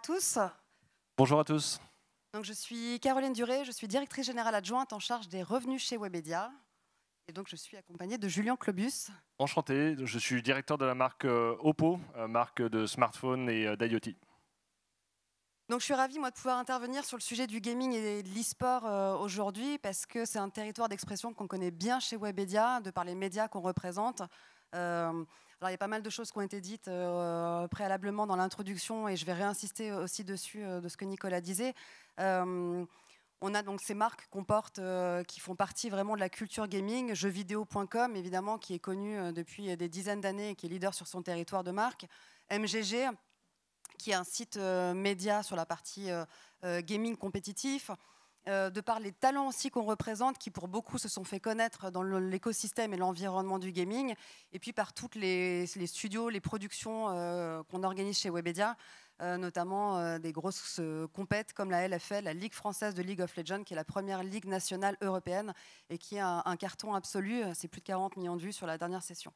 tous. Bonjour à tous. Donc, je suis Caroline Duré, je suis directrice générale adjointe en charge des revenus chez Webedia. Et donc, je suis accompagnée de Julien Clobus. Enchanté, je suis directeur de la marque euh, Oppo, euh, marque de smartphone et euh, d'IoT. Donc, je suis ravie moi, de pouvoir intervenir sur le sujet du gaming et de l'e-sport aujourd'hui parce que c'est un territoire d'expression qu'on connaît bien chez Webedia, de par les médias qu'on représente. Alors, il y a pas mal de choses qui ont été dites euh, préalablement dans l'introduction et je vais réinsister aussi dessus euh, de ce que Nicolas disait. Euh, on a donc ces marques qu'on porte qui font partie vraiment de la culture gaming, jeuxvideo.com évidemment, qui est connu depuis des dizaines d'années et qui est leader sur son territoire de marque. MGG, qui est un site média sur la partie gaming compétitif. Euh, de par les talents aussi qu'on représente, qui pour beaucoup se sont fait connaître dans l'écosystème et l'environnement du gaming, et puis par toutes les, studios, les productions euh, qu'on organise chez Webedia, euh, notamment des grosses compètes comme la LFL, la Ligue française de League of Legends, qui est la première ligue nationale européenne et qui a un carton absolu, c'est plus de 40 millions de vues sur la dernière session.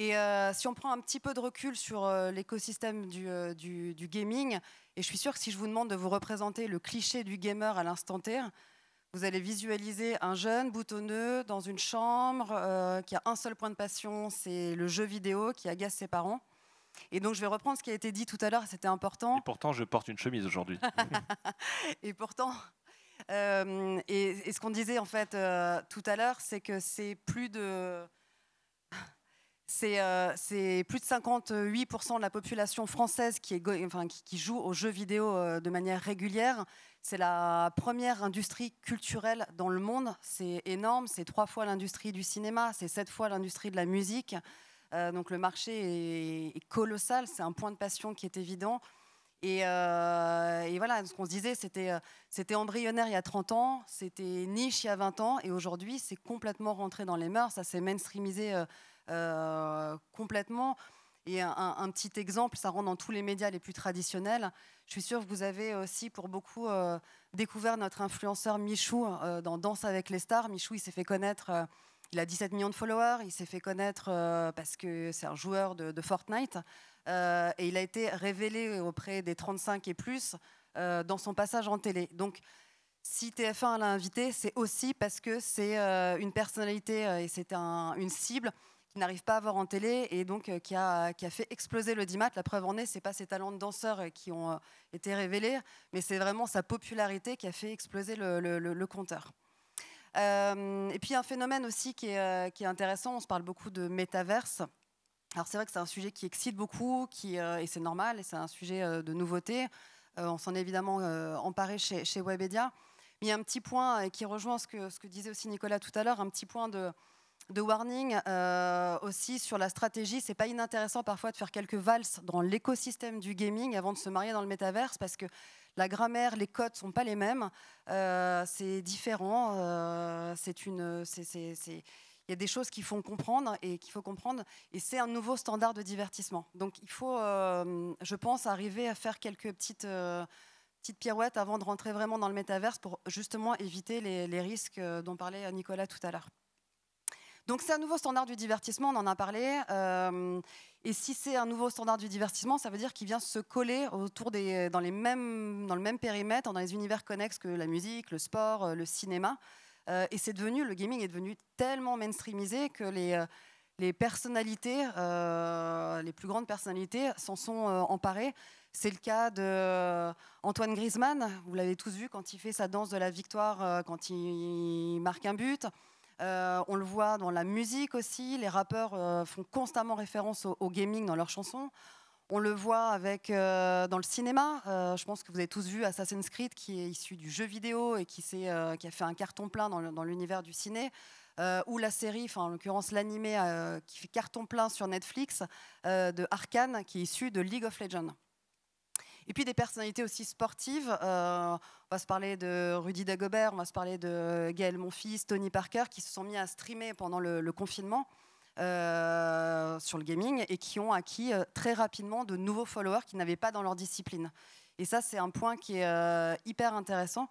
Et euh, si on prend un petit peu de recul sur euh, l'écosystème euh, du, gaming, et je suis sûre que si je vous demande de vous représenter le cliché du gamer à l'instant T, vous allez visualiser un jeune boutonneux dans une chambre qui a un seul point de passion, c'est le jeu vidéo qui agace ses parents. Et donc je vais reprendre ce qui a été dit tout à l'heure, c'était important. Et pourtant, je porte une chemise aujourd'hui. et pourtant, et, ce qu'on disait en fait tout à l'heure, c'est que c'est plus de euh, c'est plus de 58% de la population française qui, est, qui, joue aux jeux vidéo euh, de manière régulière. C'est la première industrie culturelle dans le monde. C'est énorme. C'est trois fois l'industrie du cinéma. C'est sept fois l'industrie de la musique. Euh, donc le marché est, colossal. C'est un point de passion qui est évident. Et, et, voilà, ce qu'on se disait, c'était embryonnaire il y a 30 ans, c'était niche il y a 20 ans, et aujourd'hui, c'est complètement rentré dans les mœurs, ça s'est mainstreamisé euh, complètement. Et un, petit exemple, ça rentre dans tous les médias les plus traditionnels. Je suis sûre que vous avez aussi, pour beaucoup, euh, découvert notre influenceur Michou euh, dans Danse avec les stars. Michou, il s'est fait connaître, il a 17 millions de followers, il s'est fait connaître parce que c'est un joueur de, Fortnite. et il a été révélé auprès des 35 et plus dans son passage en télé. Donc, si TF1 l'a invité, c'est aussi parce que c'est une personnalité et c'est une cible qu'il n'arrive pas à voir en télé et donc euh, qui a, qui, a, fait exploser le Dimat. La preuve en est, c'est pas ses talents de danseur euh, qui ont euh, été révélés, mais c'est vraiment sa popularité qui a fait exploser le, le, le, compteur. Euh, et puis un phénomène aussi qui est, qui est, intéressant, on se parle beaucoup de métaverse. Alors c'est vrai que c'est un sujet qui excite beaucoup, qui, et c'est normal, et c'est un sujet de nouveauté. on s'en est évidemment emparé chez, chez Webedia. Mais il y a un petit point qui rejoint ce que, ce que disait aussi Nicolas tout à l'heure, un petit point de, de warning euh, aussi sur la stratégie. C'est pas inintéressant parfois de faire quelques valses dans l'écosystème du gaming avant de se marier dans le métaverse parce que la grammaire, les codes sont pas les mêmes. Euh, c'est différent. Euh, c'est une. Il y a des choses qu'il faut comprendre et qu'il faut comprendre. Et c'est un nouveau standard de divertissement. Donc il faut, je pense, arriver à faire quelques petites pirouettes pirouettes avant de rentrer vraiment dans le métaverse pour justement éviter les, les risques dont parlait Nicolas tout à l'heure. Donc c'est un nouveau standard du divertissement, on en a parlé. Euh, et si c'est un nouveau standard du divertissement, ça veut dire qu'il vient se coller autour dans, les mêmes, dans le même périmètre, dans les univers connexes que la musique, le sport, euh, le cinéma. Euh, et c'est devenu, le gaming est devenu tellement mainstreamisé que les, personnalités, les plus grandes personnalités, s'en sont emparées. C'est le cas d'Antoine Antoine Griezmann. Vous l'avez tous vu quand il fait sa danse de la victoire, quand il marque un but. Euh, on le voit dans la musique aussi. Les rappeurs euh, font constamment référence au, gaming dans leurs chansons. On le voit avec euh, dans le cinéma. je pense que vous avez tous vu Assassin's Creed, qui est issu du jeu vidéo et qui, qui a fait un carton plein dans l'univers du ciné. ou la série, en l'occurrence l'animé qui fait carton plein sur Netflix de Arkane, qui est issu de League of Legends. Et puis des personnalités aussi sportives. Euh, on va se parler de Rudy Dagobert, on va se parler de Gaël Monfils, Tony Parker, qui se sont mis à streamer pendant le, confinement. Euh, sur le gaming et qui ont acquis euh, très rapidement de nouveaux followers qu'ils n'avaient pas dans leur discipline. Et ça, c'est un point qui est hyper intéressant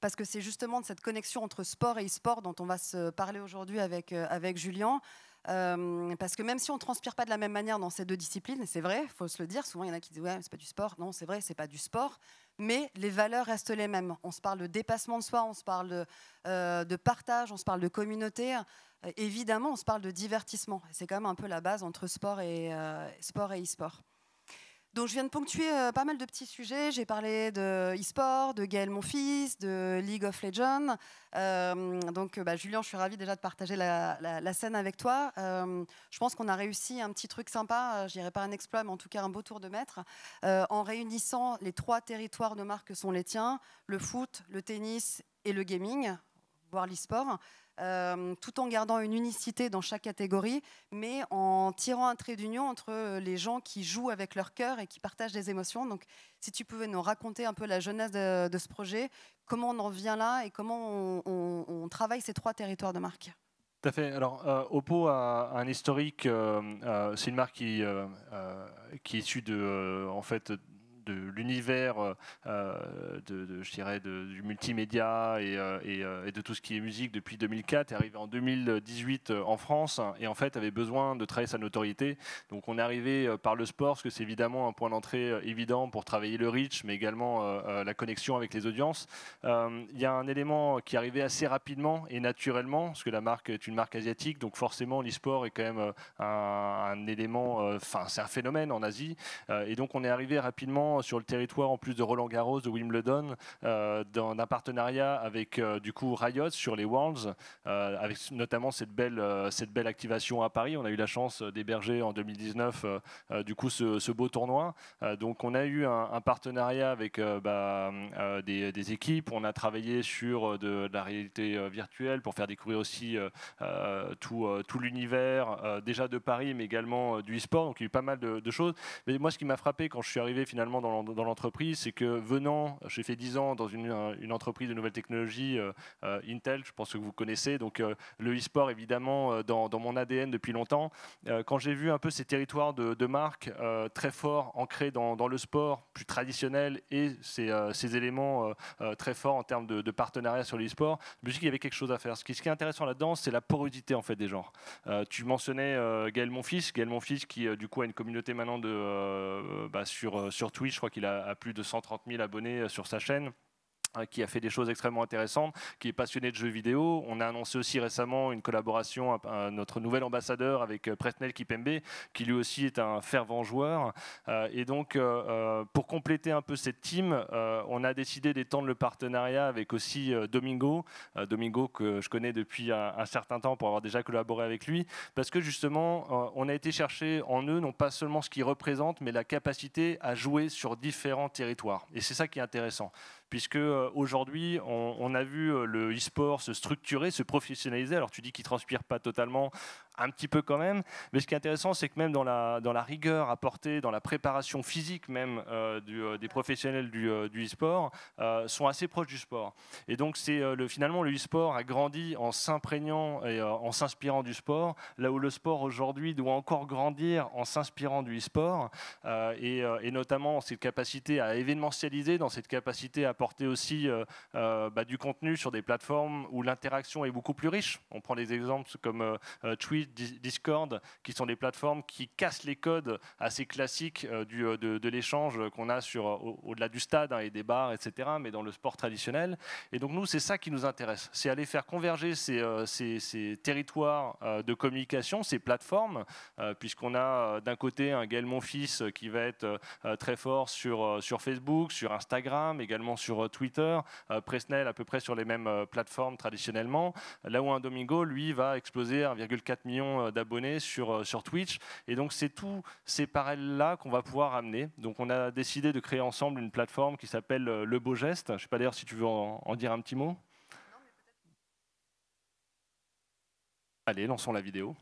parce que c'est justement de cette connexion entre sport et e-sport dont on va se parler aujourd'hui avec, avec Julien. Euh, parce que même si on transpire pas de la même manière dans ces deux disciplines, c'est vrai, il faut se le dire, souvent il y en a qui disent ouais, c'est pas du sport. Non, c'est vrai, c'est pas du sport, mais les valeurs restent les mêmes. On se parle de dépassement de soi, on se parle de, euh, partage, on se parle de communauté. Euh, évidemment, on se parle de divertissement. C'est quand même un peu la base entre sport et sport et e-sport. Donc je viens de ponctuer euh, pas mal de petits sujets. J'ai parlé de e-sport, de Gaël fils, de League of Legends. Euh, donc euh, bah, Julien, je suis ravie déjà de partager la, scène avec toi. je pense qu'on a réussi un petit truc sympa, je dirais pas un exploit, mais en tout cas un beau tour de maître, en réunissant les trois territoires de marque que sont les tiens, le foot, le tennis et le gaming, voire l'e-sport. Euh, tout en gardant une unicité dans chaque catégorie, mais en tirant un trait d'union entre euh, les gens qui jouent avec leur cœur et qui partagent des émotions. Donc, si tu pouvais nous raconter un peu la jeunesse de, ce projet, comment on en vient là et comment on, travaille ces trois territoires de marque. Tout à fait. Alors, euh, Oppo a un historique. c'est une marque qui, qui est issue de, en fait, de l'univers euh, euh, de, je dirais du multimédia euh, et, de tout ce qui est musique depuis 2004 est arrivé en 2018 en France et en fait avait besoin de travailler sa notoriété. Donc on est arrivé par le sport parce que c'est évidemment un point d'entrée évident pour travailler le reach mais également la connexion avec les audiences. Il y a un élément qui arrivait assez rapidement et naturellement parce que la marque est une marque asiatique donc forcément l'e-sport est quand même un, un élément, enfin c'est un phénomène en Asie et donc on est arrivé rapidement sur le territoire, en plus de Roland Garros, de Wimbledon, euh, dans un partenariat avec euh, du coup Riot sur les Worlds, euh, avec notamment cette belle, euh, cette belle activation à Paris. On a eu la chance d'héberger en 2019 du coup ce, beau tournoi. donc on a eu un, partenariat avec bah, des, équipes. On a travaillé sur de, la réalité virtuelle pour faire découvrir aussi tout, tout l'univers déjà de Paris, mais également du e-sport. Donc il y a eu pas mal de, de choses. Mais moi, ce qui m'a frappé quand je suis arrivé finalement dans l'entreprise, c'est que venant, j'ai fait 10 ans dans euh, une, entreprise de nouvelles technologies, euh, euh, Intel, je pense que vous connaissez, donc le e-sport évidemment dans, mon ADN depuis longtemps. quand j'ai vu un peu ces territoires de, marques très forts, ancrés dans, le sport plus traditionnel et ces, ces éléments très forts en termes de, partenariat sur le sport je me suis dit qu'il y avait quelque chose à faire. Ce qui, ce qui est intéressant là-dedans, c'est la porosité en fait des genres. tu mentionnais Gaël Monfils, Gaël Monfils qui du coup a une communauté maintenant de, bah, sur, sur Twitch je crois qu'il a, plus de 130 000 abonnés euh, sur sa chaîne. Hein, qui a fait des choses extrêmement intéressantes, qui est passionné de jeux vidéo. On a annoncé aussi récemment une collaboration, notre nouvel ambassadeur avec euh, Presnel Kipembe, qui lui aussi est un fervent joueur. Euh, et donc, euh, pour compléter un peu cette team, on a décidé d'étendre le partenariat avec aussi Domingo, Domingo que je connais depuis un, certain temps pour avoir déjà collaboré avec lui, parce que justement, on a été chercher en eux non pas seulement ce qu'ils représentent, mais la capacité à jouer sur différents territoires. Et c'est ça qui est intéressant puisque euh, aujourd'hui, on, a vu euh, le e-sport se structurer, se professionnaliser. Alors tu dis qu'il transpire pas totalement un petit peu quand même. Mais ce qui est intéressant, c'est que même dans la, dans la rigueur apportée, dans la préparation physique même euh, euh, des professionnels du, euh, du e-sport, sont assez proches du sport. Et donc, c'est le, finalement, le e-sport a grandi en s'imprégnant et en s'inspirant du sport, là où le sport aujourd'hui doit encore grandir en s'inspirant du e-sport, et, et, notamment cette capacité à événementialiser, dans cette capacité à porter aussi bah, du contenu sur des plateformes où l'interaction est beaucoup plus riche. On prend des exemples comme Twitch, Discord, qui sont des plateformes qui cassent les codes assez classiques euh, du, euh, de, l'échange qu'on a sur euh, au-delà du stade hein, et des bars, etc., mais dans le sport traditionnel. Et donc nous, c'est ça qui nous intéresse, c'est aller faire converger ces, territoires de communication, ces plateformes, puisqu'on a d'un côté un Gaël Monfils qui va être très fort sur, sur Facebook, sur Instagram, également sur Twitter, Presnel à peu près sur les mêmes plateformes traditionnellement, là où un Domingo, lui, va exploser 1,4 million euh, d'abonnés sur, euh, sur Twitch. Et donc, c'est tous ces parallèles-là qu'on va pouvoir amener. Donc, on a décidé de créer ensemble une plateforme qui s'appelle euh, Le Beau Geste. Je ne sais pas d'ailleurs si tu veux en dire un petit mot. Allez, lançons la vidéo.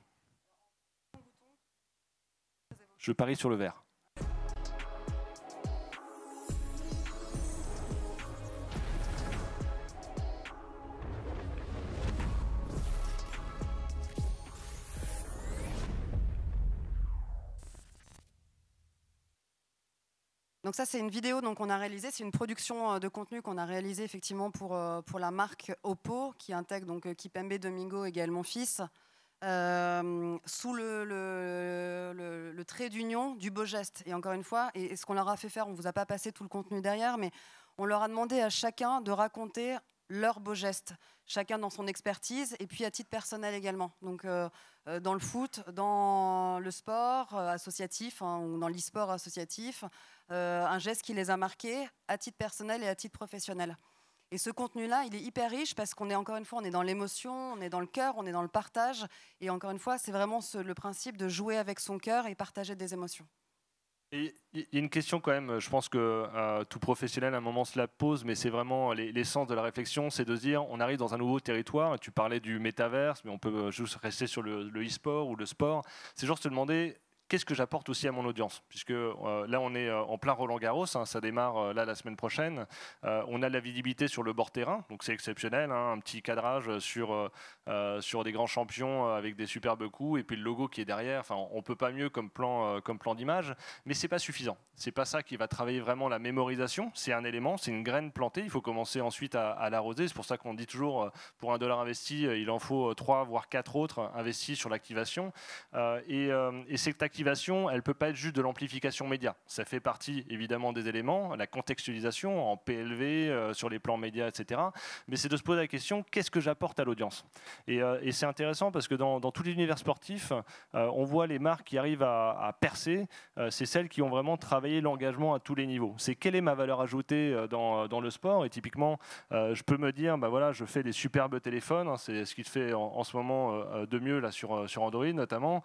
Je parie sur le vert. donc ça, c'est une vidéo donc qu'on a réalisée, c'est une production euh, de contenu qu'on a réalisée effectivement pour, euh, pour la marque Oppo, qui intègre donc euh, Kipembe Domingo et Gaël Monfils, sous le, trait d'union du beau geste. Et encore une fois, et, ce qu'on leur a fait faire, on ne vous a pas passé tout le contenu derrière, mais on leur a demandé à chacun de raconter leurs beaux gestes, chacun dans son expertise, et puis à titre personnel également. Donc euh, euh, dans le foot, dans le sport euh, associatif, hein, ou dans l'e-sport associatif, un geste qui les a marqués à titre personnel et à titre professionnel. Et ce contenu-là, il est hyper riche parce qu'on est encore une fois, on est dans l'émotion, on est dans le cœur, on est dans le partage. Et encore une fois, c'est vraiment le principe de jouer avec son cœur et partager des émotions. Il y a une question quand même, je pense que euh, tout professionnel à un moment cela pose, mais c'est vraiment l'essence de la réflexion, c'est de se dire on arrive dans un nouveau territoire, tu parlais du métaverse, mais on peut euh, juste rester sur le e-sport ou le sport, c'est genre se demander qu'est-ce que j'apporte aussi à mon audience Puisque euh, là, on est euh, en plein Roland Garros, hein, ça démarre euh, là la semaine prochaine. on a de la visibilité sur le bord terrain, donc c'est exceptionnel, hein, un petit cadrage sur, sur des grands champions avec des superbes coups, et puis le logo qui est derrière. Enfin, on peut pas mieux comme plan, comme plan d'image, mais c'est pas suffisant. C'est pas ça qui va travailler vraiment la mémorisation. C'est un élément, c'est une graine plantée. Il faut commencer ensuite à, l'arroser. C'est pour ça qu'on dit toujours, pour un dollar investi, il en faut trois voire quatre autres investis sur l'activation. et, et cette activation elle ne peut pas être juste de l'amplification média. Ça fait partie évidemment des éléments, la contextualisation en PLV, euh, sur les plans médias, etc. Mais c'est de se poser la question, qu'est-ce que j'apporte à l'audience euh, Et, c'est intéressant parce que dans, dans tous les univers euh, on voit les marques qui arrivent à, percer, c'est celles qui ont vraiment travaillé l'engagement à tous les niveaux. C'est quelle est ma valeur ajoutée dans, le sport Et typiquement, je peux me dire, bah voilà, je fais des superbes téléphones, hein, c'est ce qui te fait en, ce moment de mieux là, sur, sur Android notamment.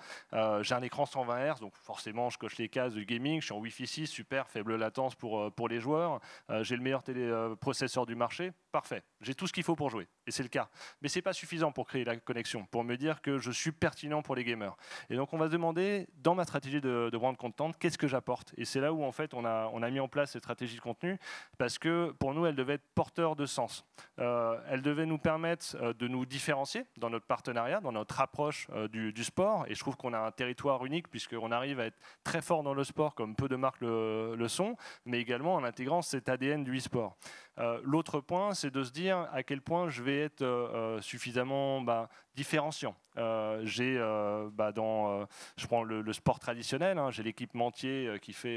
J'ai un écran 120 donc forcément je coche les cases du gaming, je suis en Wi-Fi 6, super, faible latence pour, euh, pour les joueurs, euh, j'ai le meilleur téléprocesseur euh, du marché, parfait, j'ai tout ce qu'il faut pour jouer, et c'est le cas. Mais c'est pas suffisant pour créer la connexion, pour me dire que je suis pertinent pour les gamers. Et donc on va se demander, dans ma stratégie de, rendre brand content, qu'est-ce que j'apporte Et c'est là où en fait on a, on a mis en place cette stratégie de contenu, parce que pour nous elle devait être porteur de sens. elle devait nous permettre de nous différencier dans notre partenariat, dans notre approche du, du, sport, et je trouve qu'on a un territoire unique, puisque on arrive à être très fort dans le sport, comme peu de marques le, sont, mais également en intégrant cet ADN du e-sport. Euh, l'autre point, c'est de se dire à quel point je vais être euh, euh, suffisamment bah, différenciant. Euh, j'ai euh, bah, dans, euh, je prends le, sport traditionnel, hein, j'ai l'équipementier qui fait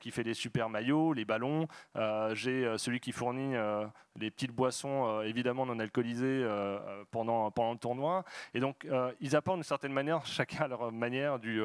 qui fait les super maillots, les ballons. j'ai celui qui fournit les petites boissons évidemment non alcoolisées pendant pendant le tournoi. Et donc ils apportent d'une certaine manière, chacun à leur manière du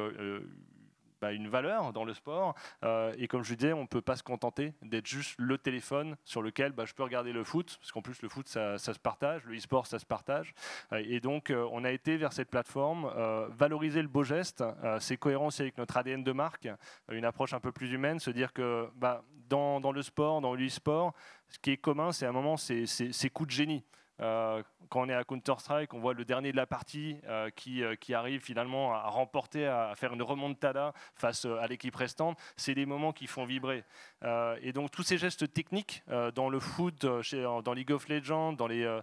bah, une valeur dans le sport. Euh, et comme je disais, on ne peut pas se contenter d'être juste le téléphone sur lequel bah, je peux regarder le foot, parce qu'en plus le foot, ça, se partage, le e-sport, ça se partage. Euh, et donc, euh, on a été vers cette plateforme, valoriser le beau geste, c'est cohérent aussi avec notre ADN de marque, une approche un peu plus humaine, se dire que bah, dans, le sport, dans l'e-sport, ce qui est commun, c'est à un moment, c'est ces coups de génie. Euh, quand on est à Counter-Strike, on voit le dernier de la partie euh, qui, euh, qui, arrive finalement à remporter, à, faire une remontada face à l'équipe restante. C'est des moments qui font vibrer. et donc tous ces gestes techniques dans le foot, chez, dans League of Legends, dans les,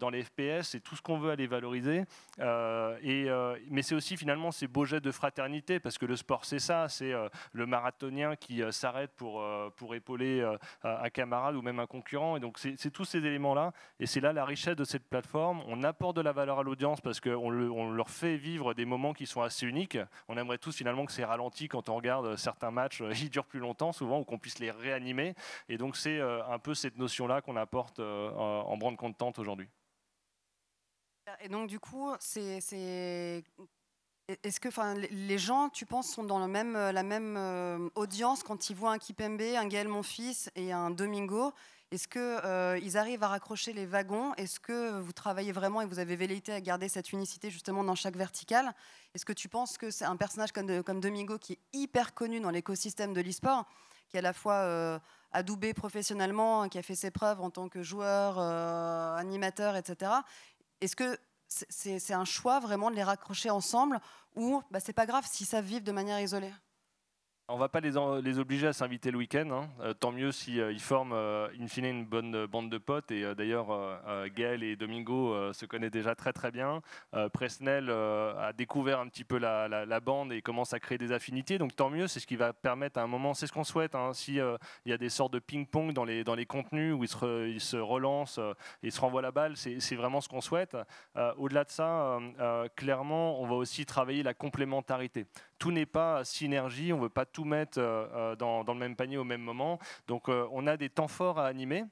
dans les FPS, c'est tout ce qu'on veut aller valoriser. et, mais c'est aussi finalement ces beaux gestes de fraternité, parce que le sport c'est ça, c'est le marathonien qui s'arrête pour, pour épauler un camarade ou même un concurrent. Et donc c'est tous ces éléments-là. Et c'est là la richesse de cette plateforme, on apporte de la valeur à l'audience parce qu'on le, leur fait vivre des moments qui sont assez uniques. On aimerait tous finalement que c'est ralenti quand on regarde certains matchs, euh, ils durent plus longtemps souvent, ou qu'on puisse les réanimer. Et donc c'est euh, un peu cette notion-là qu'on apporte euh, en brand contente aujourd'hui. Et donc du coup, c'est est-ce que les gens, tu penses, sont dans euh, la même euh, audience quand ils voient un Kipembe, un Gaël Monfils et un Domingo Est-ce qu'ils euh, ils arrivent à raccrocher les wagons Est-ce que vous travaillez vraiment et vous avez velléité à garder cette unicité justement dans chaque verticale Est-ce que tu penses que c'est un personnage comme, Domingo qui est hyper connu dans l'écosystème de l'e-sport, qui est à la fois adoubé professionnellement, hein, qui a fait ses preuves en tant que joueur, animateur, etc. Est-ce que c'est un choix vraiment de les raccrocher ensemble ou bah, c'est pas grave si ça vivre de manière isolée on va pas les, obliger à s'inviter le week-end, hein. euh, tant mieux s'ils euh, forment euh, une bonne bande de potes. Et d'ailleurs, Gaël et Domingo se connaissent déjà très très bien. Presnel a découvert un petit peu la, bande et commence à créer des affinités, donc tant mieux, c'est ce qui va permettre à un moment, c'est ce qu'on souhaite, hein, il y a des sortes de ping-pong dans les, contenus où ils se, ils se relancent et se renvoient la balle, c'est vraiment ce qu'on souhaite. Au-delà de ça, clairement, on va aussi travailler la complémentarité tout n'est pas synergie, on ne veut pas tout mettre euh, euh, dans, le même panier au même moment. Donc euh, on a des temps forts à animer.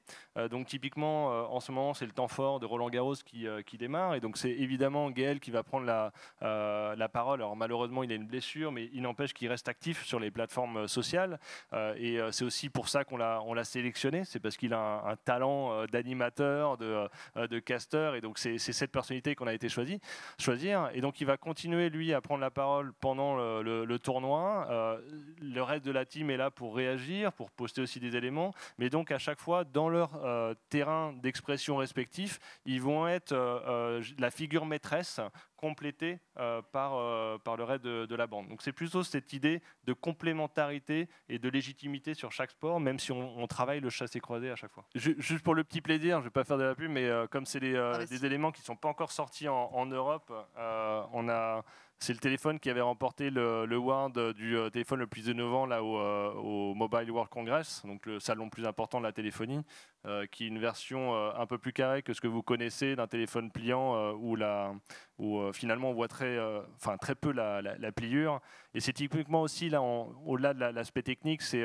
donc typiquement, en ce moment, c'est le temps fort de Roland Garros qui, démarre. Et donc c'est évidemment Gaël qui va prendre la, la parole. Alors malheureusement, il a une blessure, mais il n'empêche qu'il reste actif sur les plateformes sociales. et c'est aussi pour ça qu'on l'a sélectionné. C'est parce qu'il a un, talent d'animateur, de, de casteur. Et donc c'est cette personnalité qu'on a été choisi, choisir. Et donc il va continuer, lui, à prendre la parole pendant le le, tournoi. Euh, le reste de la team est là pour réagir, pour poster aussi des éléments. Mais donc, à chaque fois, dans leur euh, terrain d'expression respectif, ils vont être euh, la figure maîtresse complétée par, par le reste de, la bande. Donc, c'est plutôt cette idée de complémentarité et de légitimité sur chaque sport, même si on, travaille le chassé-croisé à chaque fois. juste pour le petit plaisir, je ne vais pas faire de la pub, mais comme c'est ah, des, éléments qui ne sont pas encore sortis en, en Europe, on a c'est le téléphone qui avait remporté le, le du euh, téléphone le plus innovant là, au, euh, au, Mobile World Congress, donc le salon le plus important de la téléphonie. Euh, qui est une version euh, un peu plus carrée que ce que vous connaissez d'un téléphone pliant euh, où, la, où finalement on voit très, enfin, très peu la, pliure. Et c'est typiquement aussi, là, au-delà de l'aspect technique, c'est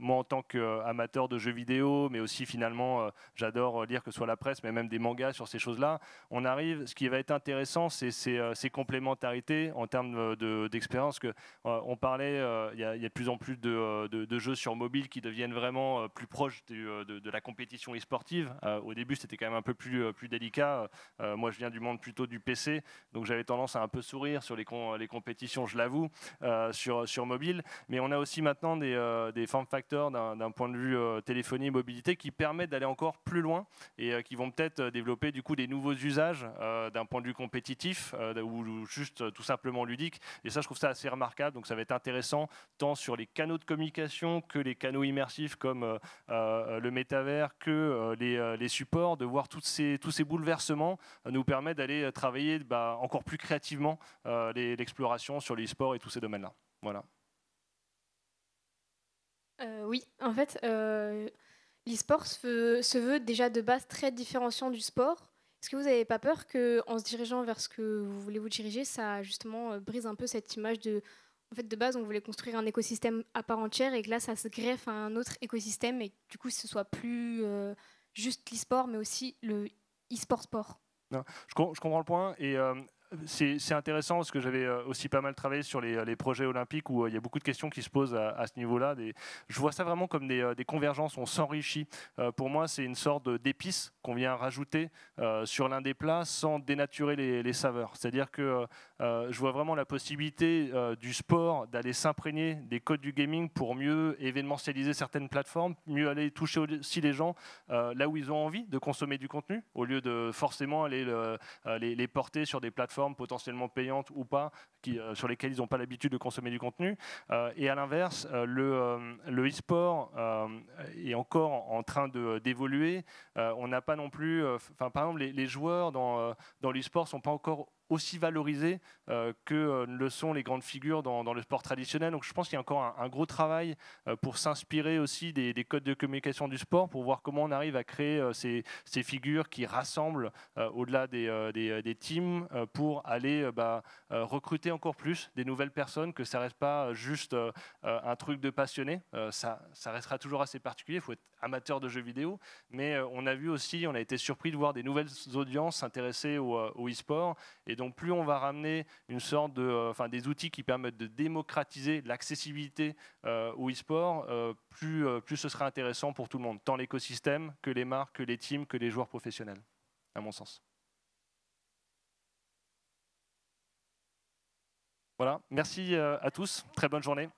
moi en tant qu'amateur de jeux vidéo, mais aussi finalement j'adore lire que ce soit la presse, mais même des mangas sur ces choses-là, on arrive, ce qui va être intéressant, c'est ces, complémentarités en termes d'expérience. que on parlait, il y, a de plus en plus de, de, jeux sur mobile qui deviennent vraiment plus proches de, de la compétence compétition e-sportive. Euh, au début, c'était quand même un peu plus, euh, plus délicat. Euh, moi, je viens du monde plutôt du PC, donc j'avais tendance à un peu sourire sur les, les compétitions, je l'avoue, sur, sur mobile. Mais on a aussi maintenant des, des form factors d'un point de vue téléphonie et mobilité qui permettent d'aller encore plus loin et qui vont peut-être développer du coup des nouveaux usages d'un point de vue compétitif ou, juste tout simplement ludique. Et ça, je trouve ça assez remarquable. Donc ça va être intéressant tant sur les canaux de communication que les canaux immersifs comme le métavers que euh, euh, les, supports, de voir toutes ces, tous ces bouleversements, euh, nous permet d'aller travailler bah, encore plus créativement l'exploration sur l'e-sport et tous ces domaines-là. Voilà. oui, en fait, l'e-sport se, veut déjà de base très différenciant du sport. Est-ce que vous n'avez pas peur qu'en se dirigeant vers ce que vous voulez vous diriger, ça justement brise un peu cette image de en fait, de base, on voulait construire un écosystème à part entière et que là, ça se greffe à un autre écosystème et que, du coup, ce soit plus euh, juste l'e-sport, mais aussi le e-sport sport. je, comprends le point et euh, c'est intéressant parce que j'avais euh, aussi pas mal travaillé sur les, projets olympiques où euh, il y a beaucoup de questions qui se posent à, ce niveau-là. Je vois ça vraiment comme des, euh, convergences, on s'enrichit. pour moi, c'est une sorte d'épice qu'on vient rajouter sur l'un des plats sans dénaturer les, saveurs. C'est-à-dire que je vois vraiment la possibilité du sport d'aller s'imprégner des codes du gaming pour mieux événementialiser certaines plateformes, mieux aller toucher aussi les gens là où ils ont envie de consommer du contenu, au lieu de forcément aller les porter sur des plateformes potentiellement payantes ou pas, qui, euh, sur lesquelles ils n'ont pas l'habitude de consommer du contenu. Euh, et à l'inverse, euh, le e-sport est encore en train d'évoluer. on n'a pas non plus, enfin par exemple, les, joueurs dans, dans l'e-sport sont pas encore aussi valorisés euh, que euh, le sont les grandes figures dans, le sport traditionnel. Donc je pense qu'il y a encore un, gros travail euh, pour s'inspirer aussi des, codes de communication du sport, pour voir comment on arrive à créer ces, figures qui rassemblent au-delà des, teams pour aller bah, recruter encore plus des nouvelles personnes, que ça reste pas juste un truc de passionné. ça, ça restera toujours assez particulier, il faut être amateurs de jeux vidéo, mais euh, on a vu aussi, on a été surpris de voir des nouvelles audiences s'intéresser au, euh, au e-sport. Et donc, plus on va ramener une sorte de, euh, enfin, des outils qui permettent de démocratiser l'accessibilité au e-sport, plus, plus ce sera intéressant pour tout le monde, tant l'écosystème que les marques, que les teams, que les joueurs professionnels, à mon sens. Voilà, merci à tous, très bonne journée.